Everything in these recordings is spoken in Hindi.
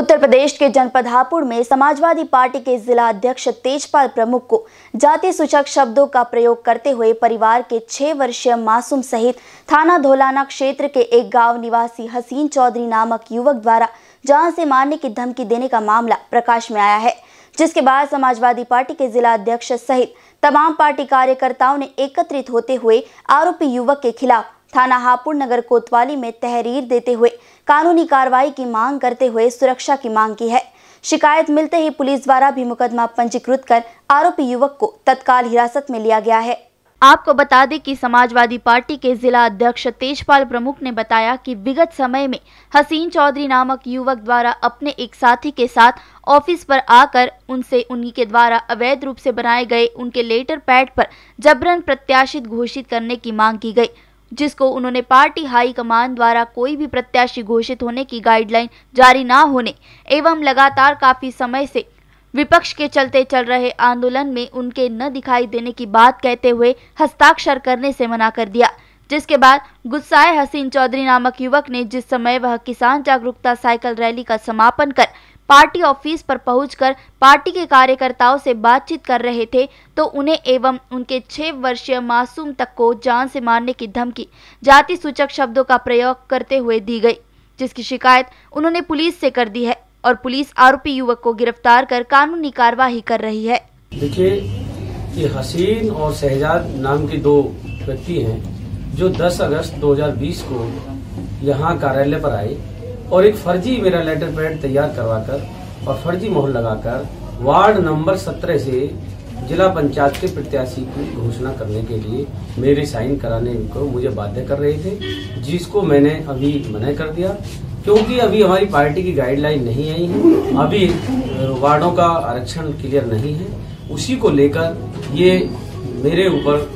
उत्तर प्रदेश के जनपद हापुड़ में समाजवादी पार्टी के जिला अध्यक्ष तेजपाल प्रमुख को जाति सूचक शब्दों का प्रयोग करते हुए परिवार के छह वर्षीय मासूम सहित थाना धोलाना क्षेत्र के एक गांव निवासी हसीन चौधरी नामक युवक द्वारा जान से मारने की धमकी देने का मामला प्रकाश में आया है जिसके बाद समाजवादी पार्टी के जिला अध्यक्ष सहित तमाम पार्टी कार्यकर्ताओं ने एकत्रित होते हुए आरोपी युवक के खिलाफ थाना हापुड़ नगर कोतवाली में तहरीर देते हुए कानूनी कार्रवाई की मांग करते हुए सुरक्षा की मांग की है शिकायत मिलते ही पुलिस द्वारा भी मुकदमा पंजीकृत कर आरोपी युवक को तत्काल हिरासत में लिया गया है आपको बता दें कि समाजवादी पार्टी के जिला अध्यक्ष तेजपाल प्रमुख ने बताया कि विगत समय में हसीन चौधरी नामक युवक द्वारा अपने एक साथी के साथ ऑफिस पर आकर उनसे उन्हीं के द्वारा अवैध रूप से बनाए गए उनके लेटर पैड पर जबरन प्रत्याशित घोषित करने की मांग की गई जिसको उन्होंने पार्टी हाई कमान द्वारा कोई भी प्रत्याशी घोषित होने की गाइडलाइन जारी न होने एवं लगातार काफी समय से विपक्ष के चलते चल रहे आंदोलन में उनके न दिखाई देने की बात कहते हुए हस्ताक्षर करने से मना कर दिया जिसके बाद गुस्साए हसीन चौधरी नामक युवक ने जिस समय वह किसान जागरूकता साइकिल रैली का समापन कर पार्टी ऑफिस पर पहुंचकर पार्टी के कार्यकर्ताओं से बातचीत कर रहे थे तो उन्हें एवं उनके छह वर्षीय मासूम तक को जान से मारने की धमकी जाति सूचक शब्दों का प्रयोग करते हुए दी गई जिसकी शिकायत उन्होंने पुलिस से कर दी है और पुलिस आरोपी युवक को गिरफ्तार कर कानूनी कार्यवाही कर रही है देखिए ये हसीन और शहजाद नाम के दो व्यक्ति हैं जो 10 अगस्त 2020 को यहाँ कार्यालय पर आए और एक फर्जी मेरा लेटर पैड तैयार करवाकर और फर्जी मोहर लगाकर वार्ड नंबर सत्रह से जिला पंचायत के प्रत्याशी की घोषणा करने के लिए मेरे साइन कराने को मुझे बाध्य कर रहे थे जिसको मैंने अभी मना कर दिया क्योंकि अभी हमारी पार्टी की गाइडलाइन नहीं आई है अभी वार्डों का आरक्षण क्लियर नहीं है उसी को लेकर ये मेरे ऊपर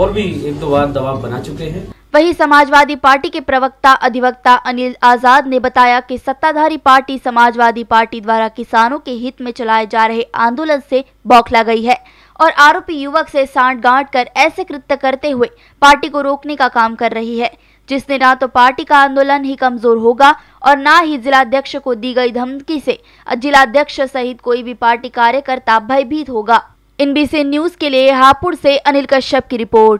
और भी एक दो बार दबाव बना चुके हैं वहीं समाजवादी पार्टी के प्रवक्ता अधिवक्ता अनिल आजाद ने बताया कि सत्ताधारी पार्टी समाजवादी पार्टी द्वारा किसानों के हित में चलाए जा रहे आंदोलन से बौखला गई है और आरोपी युवक से सांठ गांठ कर ऐसे कृत्य करते हुए पार्टी को रोकने का काम कर रही है जिसने ना तो पार्टी का आंदोलन ही कमजोर होगा और ना ही जिलाध्यक्ष को दी गई धमकी से जिलाध्यक्ष सहित कोई भी पार्टी कार्यकर्ता भयभीत होगा एनबीसी न्यूज के लिए हापुड़ से अनिल कश्यप की रिपोर्ट